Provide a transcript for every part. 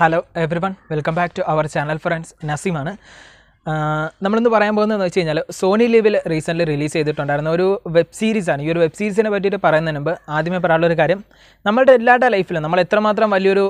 Hello everyone, welcome back to our channel friends, Nasimana. നമ്മളിന്ന് പറയാൻ എന്ന് വെച്ച് കഴിഞ്ഞാൽ സോണി ലിവിൽ റീസെൻ്റ് റിലീസ് ചെയ്തിട്ടുണ്ടായിരുന്ന ഒരു വെബ് സീരീസാണ് ഈ ഒരു വെബ് സീരീസിനെ പറ്റിയിട്ട് പറയുന്നതിന് മുമ്പ് ആദ്യമേ പറയാനുള്ള ഒരു കാര്യം നമ്മളുടെ എല്ലാവരുടെ ലൈഫിലും നമ്മൾ എത്രമാത്രം വലിയൊരു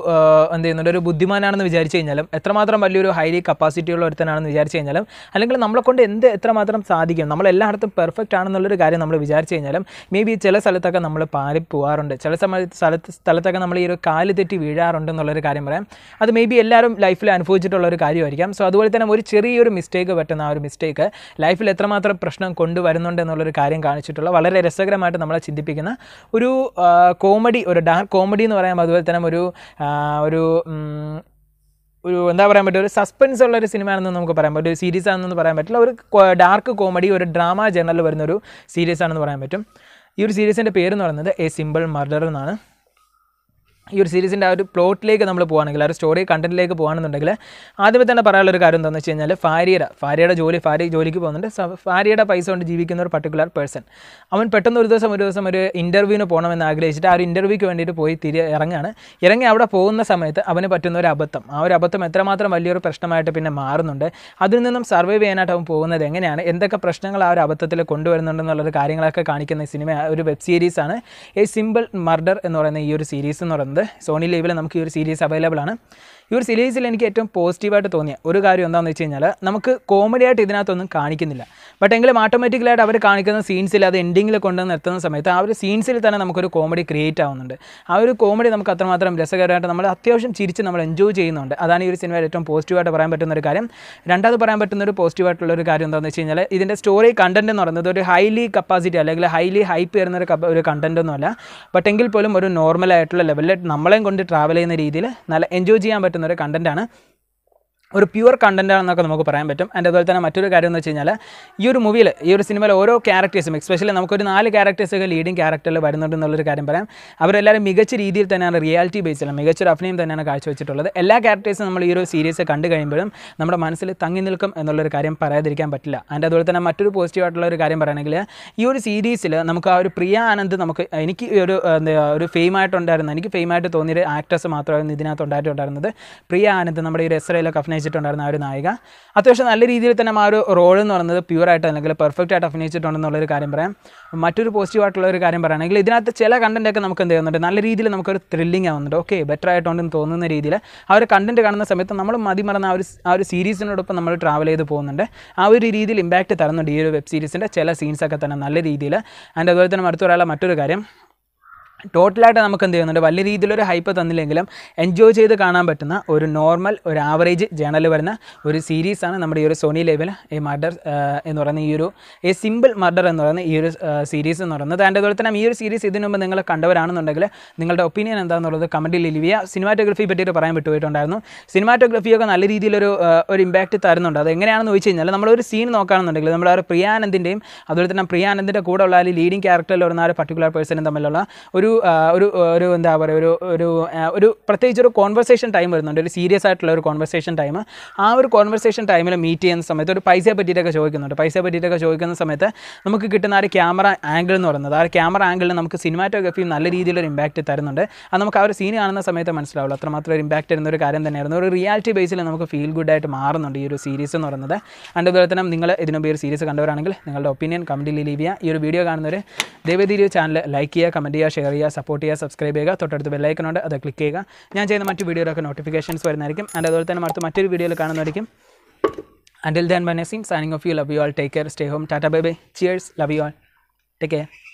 എന്ത് ചെയ്യുന്നുണ്ട് ഒരു ബുദ്ധിമാനാണെന്ന് വിചാരിച്ചു കഴിഞ്ഞാലും എത്രമാത്രം വലിയൊരു ഹൈലി കപ്പാസിറ്റി ഉള്ള ഒരുത്തനാണെന്ന് വിചാരിച്ചു കഴിഞ്ഞാലും അല്ലെങ്കിൽ നമ്മളെ കൊണ്ട് എന്ത് എത്രമാത്രം സാധിക്കും നമ്മൾ എല്ലായിടത്തും പെർഫെക്റ്റ് ആണെന്നുള്ളൊരു കാര്യം നമ്മൾ വിചാരിച്ചു കഴിഞ്ഞാലും മേ ബി ചില സ്ഥലത്തൊക്കെ നമ്മൾ പാലി പോകാറുണ്ട് ചില സമയത്ത് സ്ഥലത്ത് സ്ഥലത്തൊക്കെ നമ്മൾ ഈ ഒരു കാല് തെറ്റി വീഴാറുണ്ട് എന്നുള്ളൊരു കാര്യം പറയാം അത് മേ ബി എല്ലാവരും ലൈഫിൽ അനുഭവിച്ചിട്ടുള്ള ഒരു കാര്യമായിരിക്കാം സോ അതുപോലെ തന്നെ ഒരു ചെറിയൊരു മിസ്റ്റേക്ക് പറ്റുന്ന ആ ഒരു മിസ്റ്റേക്ക് ലൈഫിൽ എത്രമാത്രം പ്രശ്നം കൊണ്ടുവരുന്നുണ്ട് എന്നുള്ളൊരു കാര്യം കാണിച്ചിട്ടുള്ള വളരെ രസകരമായിട്ട് നമ്മളെ ചിന്തിപ്പിക്കുന്ന ഒരു കോമഡി ഒരു ഡാർക്ക് കോമഡി എന്ന് പറയാം അതുപോലെ തന്നെ ഒരു ഒരു ഒരു എന്താ പറയാൻ പറ്റുക ഒരു സസ്പെൻസ് ഉള്ള ഒരു സിനിമയാണെന്ന് നമുക്ക് പറയാൻ പറ്റും ഒരു സീരീസ് ആണെന്ന് പറയാൻ പറ്റില്ല ഒരു ഡാർക്ക് കോമഡി ഒരു ഡ്രാമ ജേണലിൽ വരുന്ന ഒരു സീരീസ് ആണെന്ന് പറയാൻ പറ്റും ഈ ഒരു സീരീസിൻ്റെ പേര് എന്ന് പറയുന്നത് എ സിമ്പിൾ മർഡർ എന്നാണ് ഈ ഒരു സീരീസിൻ്റെ ആ ഒരു പ്ലോട്ടിലേക്ക് നമ്മൾ പോകുകയാണെങ്കിൽ ആ ഒരു സ്റ്റോറി കണ്ടന്റിലേക്ക് പോകുകയാണെന്നുണ്ടെങ്കിൽ ആദ്യമേ തന്നെ പറയാനുള്ള ഒരു കാര്യം എന്താണെന്ന് വെച്ച് കഴിഞ്ഞാൽ ഫാരിയുടെ ഫാരിയുടെ ജോലി ഫാരി ജോലിക്ക് പോകുന്നുണ്ട് ഫാരിയുടെ പൈസ കൊണ്ട് ജീവിക്കുന്ന ഒരു പർട്ടിക്കുലർ പേഴ്സൺ അവൻ പെട്ടെന്ന് ഒരു ദിവസം ഒരു ദിവസം ഒരു ഇൻ്റർവ്യൂവിന് പോകണമെന്ന് ആഗ്രഹിച്ചിട്ട് ആ ഒരു ഇൻ്റർവ്യൂക്ക് വേണ്ടിയിട്ട് പോയി തിരി ഇറങ്ങാണ് ഇറങ്ങി അവിടെ പോകുന്ന സമയത്ത് അവന് പറ്റുന്ന ഒരു അബദ്ധം ആ ഒരു അബദ്ധം എത്രമാത്രം വലിയൊരു പ്രശ്നമായിട്ട് പിന്നെ മാറുന്നുണ്ട് അതിൽ നിന്നും സർവൈവ് ചെയ്യാനായിട്ട് അവൻ പോകുന്നത് എങ്ങനെയാണ് എന്തൊക്കെ പ്രശ്നങ്ങൾ ആ ഒരു അബദ്ധത്തിൽ കൊണ്ടുവരുന്നുണ്ടെന്നുള്ളൊരു കാര്യങ്ങളൊക്കെ കാണിക്കുന്ന സിനിമ ഒരു വെബ് സീരീസാണ് എ സിമ്പിൾ മർഡർ എന്ന് പറയുന്ന ഈ ഒരു സീരീസ് എന്ന് പറയുന്നത് സോണി ലൈവിൽ നമുക്ക് ഈ ഒരു സീരീസ് അവൈലബിൾ ആണ് ഈ ഒരു സിരീസിൽ എനിക്ക് ഏറ്റവും പോസിറ്റീവായിട്ട് തോന്നിയ ഒരു കാര്യം എന്താണെന്ന് വെച്ച് കഴിഞ്ഞാൽ നമുക്ക് കോമഡിയായിട്ട് ഇതിനകത്തൊന്നും കാണിക്കുന്നില്ല ബട്ട് എങ്കിലും ഓട്ടോമാറ്റിക്കലായിട്ട് അവർ കാണിക്കുന്ന സീൻസിൽ അത് എൻഡിങ്ങിൽ കൊണ്ടുവന്ന് നിർത്തുന്ന സമയത്ത് ആ ഒരു സീൻസിൽ തന്നെ നമുക്കൊരു കോമഡി ക്രിയേറ്റ് ആവുന്നുണ്ട് ആ ഒരു കോമഡി നമുക്ക് അത്രമാത്രം രസകരമായിട്ട് നമ്മൾ അത്യാവശ്യം ചിരിച്ച് നമ്മൾ എൻജോയ് ചെയ്യുന്നുണ്ട് അതാണ് ഈ ഒരു സിനിമയിൽ ഏറ്റവും പോസിറ്റീവായിട്ട് പറയാൻ പറ്റുന്ന ഒരു കാര്യം രണ്ടാമത് പറയാൻ പറ്റുന്ന ഒരു പോസിറ്റീവായിട്ടുള്ള ഒരു കാര്യം എന്താണെന്ന് വെച്ച് കഴിഞ്ഞാൽ ഇതിൻ്റെ സ്റ്റോറി കണ്ടൻറ്റ് എന്ന് പറയുന്നത് ഒരു ഹൈലി കപ്പാസിറ്റി അല്ലെങ്കിൽ ഹൈലി ഹൈപ്പ് വരുന്ന ഒരു ഒരു കണ്ടൻറ്റ് ഒന്നുമല്ല ബട്ട് എങ്കിൽ പോലും ഒരു നോർമൽ ആയിട്ടുള്ള ലെവലിൽ നമ്മളെയും കൊണ്ട് ട്രാവൽ ചെയ്യുന്ന രീതിയിൽ നല്ല എൻജോയ് ചെയ്യാൻ പറ്റുന്ന ഒരു കണ്ടൻറ്റാണ് ഒരു പ്യുവർ കണ്ടൻ്റ് ആണെന്നൊക്കെ നമുക്ക് പറയാൻ പറ്റും അതിൻ്റെ അതുപോലെ തന്നെ മറ്റൊരു കാര്യം എന്ന് വെച്ച് കഴിഞ്ഞാൽ ഈ ഒരു മൂവിയിൽ ഈ ഒരു സിനിമയിൽ ഓരോ ക്യാരക്ടേഴ്സും എക്സ്പെഷ്യലി നമുക്കൊരു നാല് ക്യാരക്ടേഴ്സൊക്കെ ലീഡിങ് ക്യാരക്ടറിൽ വരുന്നുണ്ട് എന്നുള്ളൊരു കാര്യം പറയാം അവരെല്ലാവരും മികച്ച രീതിയിൽ തന്നെയാണ് റിയാലിറ്റി ബേസിലാണ് മികച്ചൊരു അഭിനയം തന്നെയാണ് കാഴ്ചവെച്ചിട്ടുള്ളത് എല്ലാ ക്യാരക്ടേഴ്സും നമ്മൾ ഈ ഒരു സീരീസ് കണ്ടു കഴിയുമ്പോഴും നമ്മുടെ മനസ്സിൽ തങ്ങി നിൽക്കും എന്നുള്ളൊരു കാര്യം പറയാതിരിക്കാൻ പറ്റില്ല അതിൻ്റെ അതുപോലെ തന്നെ മറ്റൊരു ആയിട്ടുള്ള ഒരു കാര്യം പറയുകയാണെങ്കിൽ ഈ ഒരു സീരീസിൽ നമുക്ക് ആ ഒരു പ്രിയ ആനന്ദ് നമുക്ക് എനിക്ക് ഒരു ഒരു ഫെയിം ആയിട്ടുണ്ടായിരുന്നു എനിക്ക് ഫെയിം ആയിട്ട് തോന്നിയൊരു ആക്ട്രസ് മാത്രമായിരുന്നു ഇതിനകത്ത് ഉണ്ടായിട്ടുണ്ടായിരുന്നത് പ്രിയ ആനന്ദ് നമ്മുടെ ഈ ഒരു എസ്രയിലൊക്കെ അഭിനയിച്ച അഭിനയിച്ചിട്ടുണ്ടായിരുന്ന ആ ഒരു നായിക അത്യാവശ്യം നല്ല രീതിയിൽ തന്നെ ആ ഒരു റോൾ എന്ന് പറയുന്നത് പ്യൂറായിട്ട് അല്ലെങ്കിൽ പെർഫെക്റ്റ് ആയിട്ട് അഭിനയിച്ചിട്ടുണ്ടെന്നുള്ളൊരു കാര്യം പറയാം മറ്റൊരു പോസിറ്റീവ് ആയിട്ടുള്ള ഒരു കാര്യം പറയുകയാണെങ്കിൽ ഇതിനകത്ത് ചില കണ്ടൻറ്റൊക്കെ നമുക്ക് എന്ത് ചെയ്യുന്നുണ്ട് നല്ല രീതിയിൽ നമുക്കൊരു ത്രില്ലിംഗ് ആവുന്നുണ്ട് ഓക്കെ ബെറ്റർ ആയിട്ടുണ്ടെന്ന് തോന്നുന്ന രീതിയിൽ ആ ഒരു കണ്ടൻറ്റ് കാണുന്ന സമയത്ത് നമ്മൾ മതിമറന്ന ആ ഒരു ആ ഒരു സീരീസിനോടൊപ്പം നമ്മൾ ട്രാവൽ ചെയ്ത് പോകുന്നുണ്ട് ആ ഒരു രീതിയിൽ ഇമ്പാക്റ്റ് തരുന്നുണ്ട് ഈ ഒരു വെബ് സീരീസിൻ്റെ ചില സീൻസൊക്കെ തന്നെ നല്ല രീതിയിൽ ആൻഡ് അതുപോലെ തന്നെ അടുത്ത മറ്റൊരു കാര്യം ടോട്ടലായിട്ട് നമുക്ക് എന്ത് ചെയ്യുന്നുണ്ട് വലിയ രീതിയിലൊരു ഹൈപ്പ് തന്നില്ലെങ്കിലും എൻജോയ് ചെയ്ത് കാണാൻ പറ്റുന്ന ഒരു നോർമൽ ഒരു ആവറേജ് ജേണൽ വരുന്ന ഒരു സീരീസാണ് നമ്മുടെ ഈ ഒരു സോണി ലെവൽ ഈ മർഡർ എന്ന് പറയുന്ന ഈ ഒരു ഈ സിമ്പിൾ മർഡർ എന്ന് പറയുന്ന ഈ ഒരു സീരീസ് എന്ന് പറയുന്നത് അതിൻ്റെ അതുപോലെ തന്നെ ഈ ഒരു സീരീസ് ഇതിനു മുമ്പ് നിങ്ങൾ കണ്ടവരാണെന്നുണ്ടെങ്കിൽ നിങ്ങളുടെ ഒപ്പീനിയൻ എന്താണെന്നുള്ളത് കമൻറ്റിൽ ലിവിയ സിനിമാറ്റോഗ്രഫി പറ്റിയിട്ട് പറയാൻ വിട്ടുപോയിട്ടുണ്ടായിരുന്നു സിനിമാറ്റോഗ്രഫിയൊക്കെ നല്ല രീതിയിലൊരു ഒരു ഇമ്പാക്റ്റ് തരുന്നുണ്ട് അത് എങ്ങനെയാണെന്ന് ചോദിച്ചു കഴിഞ്ഞാൽ നമ്മളൊരു സീൻ നോക്കുകയാണെന്നുണ്ടെങ്കിൽ നമ്മുടെ പ്രിയാനന്ദിൻ്റെയും അതുപോലെ തന്നെ പ്രിയാനന്ദിൻ്റെ കൂടെ ഉള്ള ലീഡിങ് ക്യാരക്ടറിൽ വരുന്ന ആ ഒരു പർട്ടിക്കുലർ പേഴ്സണും തമ്മിലുള്ള ഒരു ഒരു ഒരു എന്താ പറയുക ഒരു ഒരു ഒരു പ്രത്യേകിച്ച് ഒരു കോൺവെർസേഷൻ ടൈം വരുന്നുണ്ട് ഒരു സീരിയസ് ആയിട്ടുള്ള ഒരു കോൺവെർസേഷൻ ടൈം ആ ഒരു കോൺവെർസേഷൻ ടൈമിൽ മീറ്റ് ചെയ്യുന്ന സമയത്ത് ഒരു പൈസയെ പറ്റിയിട്ടൊക്കെ ചോദിക്കുന്നുണ്ട് പൈസയെ പറ്റിയിട്ടൊക്കെ ചോദിക്കുന്ന സമയത്ത് നമുക്ക് കിട്ടുന്ന ആ ഒരു ക്യാമറ ആംഗിൾ എന്ന് പറയുന്നത് ആ ക്യാമറ ആംഗിളിൽ നമുക്ക് സിനിമാറ്റോഗ്രഫി നല്ല രീതിയിലൊരു ഇമ്പാക്റ്റ് തരുന്നുണ്ട് അത് നമുക്ക് ആ ഒരു സീൻ കാണുന്ന സമയത്ത് മനസ്സിലാവുള്ളൂ അത്രമാത്രം ഒരു ഇമ്പാക്റ്റ് തരുന്ന ഒരു കാര്യം തന്നെയായിരുന്നു ഒരു റിയാലിറ്റി ബേസിൽ നമുക്ക് ഫീൽ ഗുഡ് ആയിട്ട് മാറുന്നുണ്ട് ഈ ഒരു സീരീസ് എന്ന് പറയുന്നത് അണ്ട് അതുപോലെ തന്നെ നിങ്ങൾ ഇതിനുമ്പ് സീരീസ് കണ്ടവരാണെങ്കിൽ നിങ്ങളുടെ ഒപ്പീനിയൻ കമൻറ്റിൽ ലീവ് ചെയ്യുക ഈ ഒരു വീഡിയോ കാണുന്നവർ ദേവദീരി ചാനൽ ലൈക്ക് ചെയ്യുക കമൻറ്റ് ചെയ്യുക ഷെയർ ചെയ്യുക ചെയ്യുക സപ്പോർട്ട് ചെയ്യുക സബ്സ്ക്രൈബ് ചെയ്യുക തൊട്ടടുത്ത് ഉണ്ട് അത് ക്ലിക്ക് ചെയ്യുക ഞാൻ ചെയ്യുന്ന മറ്റു വീഡിയോയിലൊക്കെ നോട്ടിഫിക്കേഷൻസ് വരുന്നതായിരിക്കും ആൻഡ് അതുപോലെ തന്നെ അടുത്ത മറ്റൊരു വീഡിയോയിൽ കാണുന്നതായിരിക്കും Until then, my name of signing off you. Love you all. Take care. Stay home. Tata, bye bye. Cheers. Love you all.